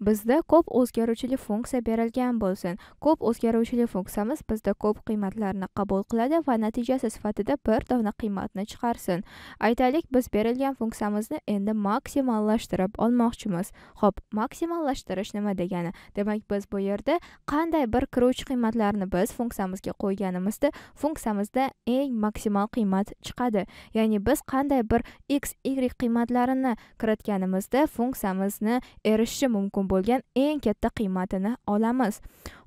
bizda ko'p o'zgaruvchili funksiya berilgan bo'lsin ko'p o'zgaruvchili funksiyamiz bizda ko'p qiymatlarni qabul qiladi va natijasi sifatida bir dona qiymatni chiqarsin aytaylik biz berilgan funksiyamizni endi maksimallashtirib olmoqchimiz ho'p maksimallashtirish nima degani demak biz bu yerda qanday bir kiruvchi qiymatlarni biz funksiyamizga qo'yganimizda funksiyamizda eng maksimal qiymat chiqadi ya'ni biz qanday bir x y qiymatlarini kiritganimizda funksiyamizni erishishi mumkin mumkin bo'lgan eng katta qiymatini olamiz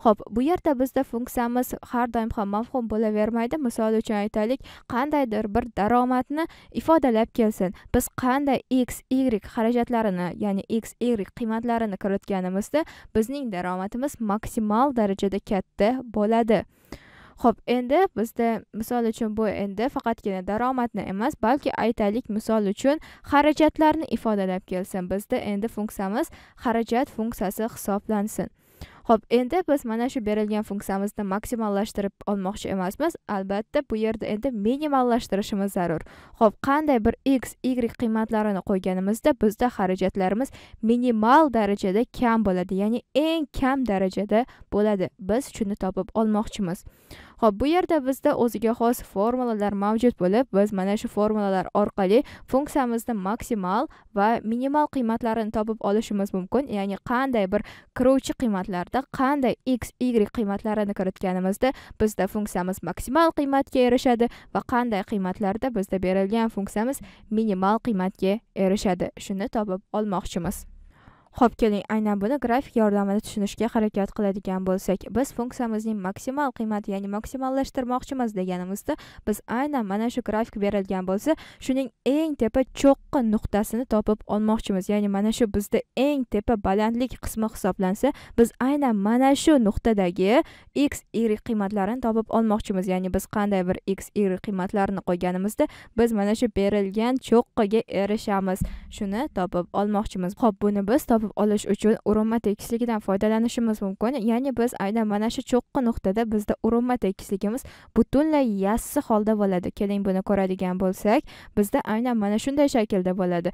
ho'p bu yerda bizda funksiyamiz har doim ham mavhum bo'lavermaydi misol uchun aytaylik qandaydir bir daromadni ifodalab kelsin biz qanday x y xarajatlarini ya'ni x y qiymatlarini kiritganimizda bizning daromadimiz maksimal darajada katta bo'ladi ho'p endi bizda misol uchun bu endi faqatgina daromadni emas balki aytaylik misol uchun xarajatlarni ifodalab kelsin bizda endi funksiyamiz xarajat funksiyasi hisoblansin Xo'p, endi biz mana shu berilgan funksiyamizni maksimallashtirib olmoqchi emasmiz albatta bu yerda endi minimallashtirishimiz zarur Xo'p, qanday bir x y qiymatlarini qo'yganimizda bizda xarajatlarimiz minimal darajada kam bo'ladi ya'ni eng kam darajada bo'ladi biz shuni topib olmoqchimiz Xo'p, bu yerda bizda o'ziga xos formulalar mavjud bo'lib biz mana shu formulalar orqali funksiyamizni maksimal va minimal qiymatlarini topib olishimiz mumkin ya'ni qanday bir kiruvchi qiymatlarda sifatida qanday x y qiymatlarini kiritganimizda bizda funksiyamiz maksimal qiymatga erishadi va qanday qiymatlarda bizda berilgan funksiyamiz minimal qiymatga erishadi shuni topib olmoqchimiz Xo'p, keling, aynan buni grafik yordamida tushunishga harakat qiladigan bo'lsak, biz funksiyamizning maksimal qiymati, ya'ni maksimallashtirmoqchimiz deganimizda, biz aynan mana shu grafik berilgan bo'lsa, shuning eng tepa cho'qqi nuqtasini topib olmoqchimiz. Ya'ni mana shu bizda eng tepa balandlik qismi hisoblansa, biz aynan mana shu nuqtadagi x, y qiymatlarini topib olmoqchimiz. Ya'ni biz qanday bir x, y qiymatlarini qo'yganimizda, biz mana shu berilgan cho'qqiga erishamiz. Shuni topib olmoqchimiz. Xo'p, buni biz topib olish uchun urinma tekisligidan foydalanishimiz mumkin ya'ni biz aynan mana shu cho'qqi nuqtada bizda urinma tekisligimiz butunlay yassi holda bo'ladi keling buni ko'radigan bo'lsak bizda aynan mana shunday shaklda bo'ladi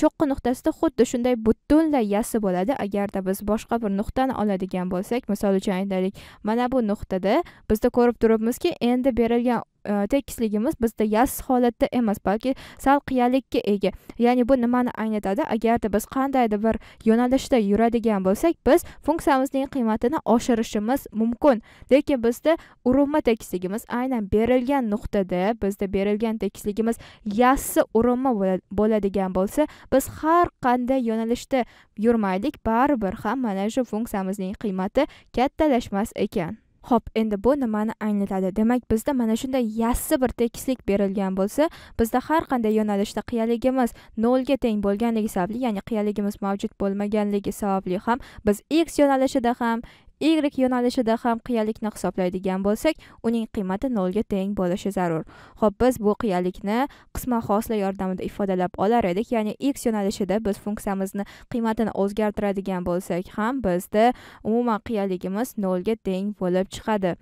cho'qqi nuqtasida xuddi shunday butunlay yassi bo'ladi agarda biz boshqa bir nuqtani oladigan bo'lsak misol uchun aytaylik mana bu nuqtada bizda ko'rib turibmizki endi berilgan Э, tekisligimiz bizda yassiz holatda emas balki sal qiyalikka ega ya'ni bu nimani anglatadi agarda biz qandaydir bir yo'nalishda yuradigan bo'lsak biz funksiyamizning qiymatini oshirishimiz mumkin lekin bizda urinma tekisligimiz aynan berilgan nuqtada bizda berilgan tekisligimiz yassi urinma bo'ladigan bo'lsa biz har qanday yo'nalishda yurmaylik baribir ham mana shu funksiyamizning qiymati kattalashmas ekan Xo'p, endi bu nimani anglatadi demak bizda mana shunday yassi bir tekislik berilgan bo'lsa bizda har qanday yo'nalishda qiyaligimiz nolga teng bo'lganligi sababli ya'ni qiyaligimiz mavjud bo'lmaganligi sababli ham biz x yo'nalishida ham y yo'nalishida ham qiyalikni hisoblaydigan bo'lsak uning qiymati nolga teng bo'lishi zarur ho'p biz bu qiyalikni qisman xosla yordamida ifodalab olar edik ya'ni x yo'nalishida biz funksiyamizni qiymatini o'zgartiradigan bo'lsak ham bizda umuman qiyaligimiz nolga teng bo'lib chiqadi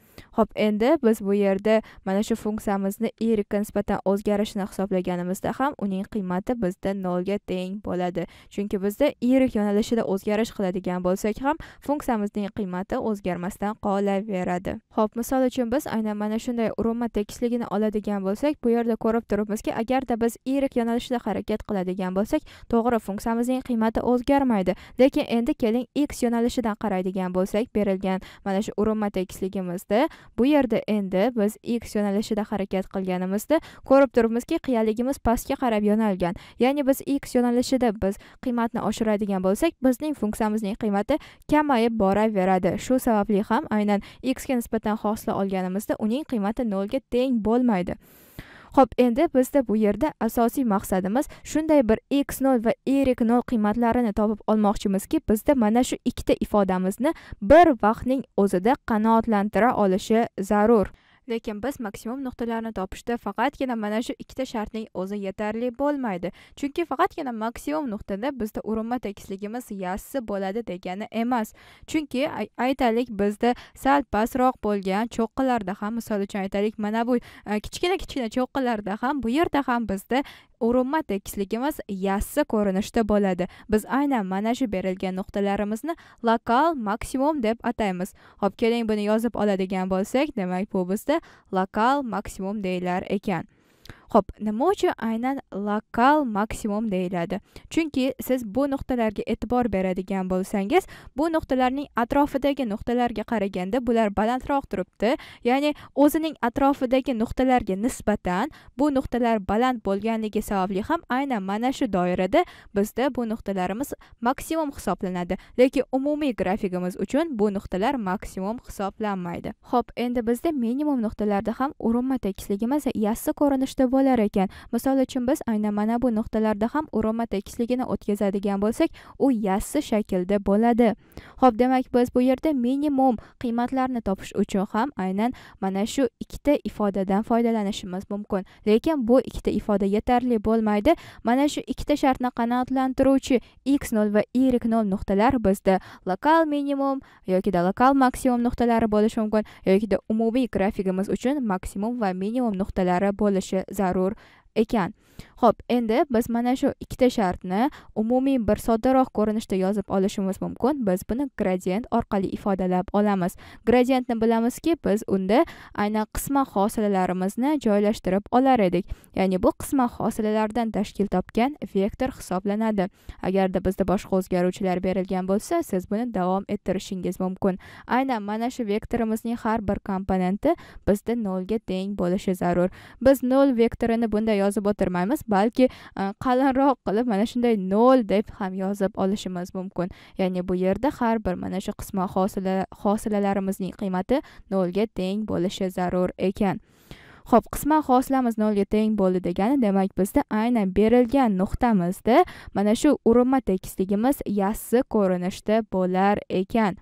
ho'p endi biz bu yerda mana shu funksiyamizni y nisbatan o'zgarishini hisoblaganimizda ham uning qiymati bizda nolga teng bo'ladi chunki bizda y yo'nalishida o'zgarish qiladigan bo'lsak ham funksiyamizning qiymati qiymati o'zgarmasdan qolaveradi ho'p misol uchun biz aynan mana shunday urinma tekisligini oladigan bo'lsak bu yerda ko'rib turibmizki agarda biz irik yo'nalishida harakat qiladigan bo'lsak to'g'ri funksiyamizning qiymati o'zgarmaydi lekin endi keling x yo'nalishidan qaraydigan bo'lsak berilgan mana shu urinma tekisligimizda bu yerda endi biz x yo'nalishida harakat qilganimizda ko'rib turibmizki qiyaligimiz pastga qarab yo'nalgan ya'ni biz x yo'nalishida biz qiymatni oshiradigan bo'lsak bizning funksiyamizning qiymati kamayib boraveradi shu sababli ham aynan x ga nisbatan hosila olganimizda uning qiymati nolga teng bo'lmaydi Xo'p, endi bizda bu yerda asosiy maqsadimiz shunday bir x0 va y0 qiymatlarini topib olmoqchimizki, bizda mana shu ikkita ifodamizni bir vaqtning o'zida qanoatlantira olishi zarur. lekin biz maksimum nuqtalarini topishda faqatgina mana shu ikkita shartning o'zi yetarli bo'lmaydi chunki faqatgina maksimum nuqtada bizda urinma tekisligimiz yassi bo'ladi degani emas chunki aytaylik bizda sal pastroq bo'lgan cho'qqilarda ham misol uchun aytaylik mana bu e, kichkina kichkina cho'qqilarda ham bu yerda ham bizda urinma tekisligimiz yassi ko'rinishda bo'ladi biz aynan mana shu berilgan nuqtalarimizni lokal maksimum deb ataymiz hop keling buni yozib oladigan bo'lsak demak bu bizda lokal maksimum deyilar ekan xo'p nima uchun aynan lokal maksimum deyiladi chunki siz bu nuqtalarga e'tibor beradigan bo'lsangiz bu nuqtalarning atrofidagi nuqtalarga qaraganda bular balandroq turibdi ya'ni o'zining atrofidagi nuqtalarga nisbatan bu nuqtalar baland bo'lganligi sababli ham aynan mana shu doirada bizda bu nuqtalarimiz maksimum hisoblanadi lekin umumiy grafikimiz uchun bu nuqtalar maksimum hisoblanmaydi xo'p endi bizda minimum nuqtalarda ham urinma tekisligimiz yassi ko'rinishda bo'ladi olar ekan misol uchun biz aynan mana bu nuqtalarda ham uroma tekisligini o'tkazadigan bo'lsak u yassi shaklda bo'ladi ho'p demak biz bu yerda minimum qiymatlarni topish uchun ham aynan mana shu ikkita ifodadan foydalanishimiz mumkin lekin bu ikkita ifoda yetarli bo'lmaydi mana shu ikkita shartni qanoatlantiruvchi x0 va y0 nuqtalar bizda lokal minimum yokida lokal maksimum nuqtalari bo'lishi mumkin yokida umumiy grafigimiz uchun maksimum va minimum nuqtalari bo'lishi zarur zarur ekan Xo'p, endi biz mana shu ikkita shartni umumiy bir soddaroq ko'rinishda yozib olishimiz mumkin. Biz buni gradient orqali ifodalab olamiz. Gradientni bilamizki, biz unda aynan qisman hosilalarimizni joylashtirib olar edik. Ya'ni bu qisman hosilalardan tashkil topgan vektor hisoblanadi. Agarda bizda boshqa o'zgaruvchilar berilgan bo'lsa, siz buni davom ettirishingiz mumkin. Aynan mana shu vektorimizning har bir komponenti bizda 0 ga teng bo'lishi zarur. Biz 0 vektorini bunda yozib o'tirmaymiz, balki e, qalinroq qilib mana shunday nol deb ham yozib olishimiz mumkin ya'ni bu yerda har bir mana shu qisma hosila hosilalarimizning qiymati nolga teng bo'lishi zarur ekan Xo'p, qisman xoslamiz 0 ga teng bo'ldi degani, demak bizda aynan berilgan nuqtamizda mana shu urinma tekisligimiz yassi ko'rinishda bo'lar ekan.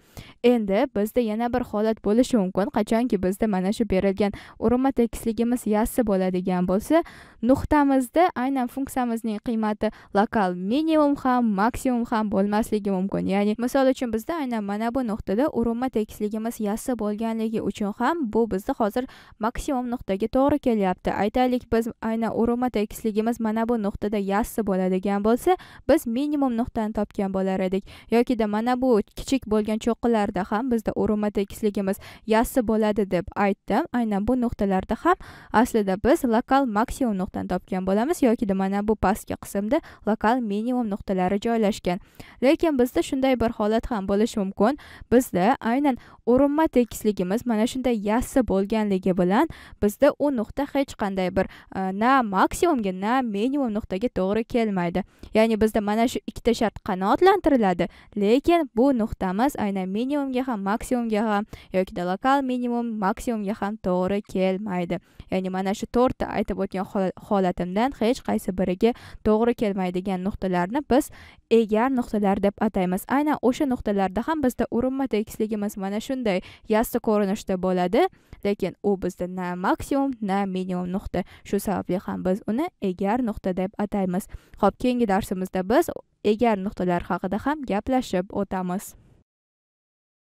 Endi bizda yana bir holat bo'lishi mumkin, qachonki bizda mana shu berilgan urinma tekisligimiz yassi bo'ladigan bo'lsa, nuqtamizda aynan funksiyamizning qiymati lokal minimum ham, maksimum ham bo'lmasligi mumkin. Ya'ni misol uchun bizda aynan mana bu nuqtada urinma tekisligimiz yassi bo'lganligi uchun ham bu bizda hozir maksimum nuqtaga to'g'ri kelyapti aytaylik biz aynan o'rinma tekisligimiz mana bu nuqtada yassi bo'ladigan bo'lsa biz minimum nuqtani topgan bo'lar edik yokida mana bu kichik bo'lgan cho'qqilarda ham bizda o'rinma tekisligimiz yassi bo'ladi deb aytdim aynan bu nuqtalarda ham aslida biz lokal maksimum nuqtani topgan bo'lamiz yokida mana bu pastki qismda lokal minimum nuqtalari joylashgan lekin bizda shunday bir holat ham bo'lishi mumkin bizda aynan o'rinma tekisligimiz mana shunday yassi bo'lganligi bilan bizda u nuqta hech qanday bir e, na maksimumga na minimum nuqtaga to'g'ri kelmaydi ya'ni bizda mana shu ikkita shart qanoatlantiriladi lekin bu nuqtamiz aynan minimumga ham maksimumga ham yoki lokal minimum maksimumga ham to'g'ri kelmaydi ya'ni mana shu to'rtta aytib o'tgan holatimdan hech qaysi biriga to'g'ri kelmaydigan nuqtalarni biz egar nuqtalar deb ataymiz aynan o'sha nuqtalarda ham bizda urinma tekisligimiz mana shunday yassi ko'rinishda bo'ladi lekin u bizda na maksimum na minimum nuqta shu sababli ham biz uni egar nuqta deb ataymiz ho'p keyingi darsimizda biz egar nuqtalar haqida ham gaplashib o'tamiz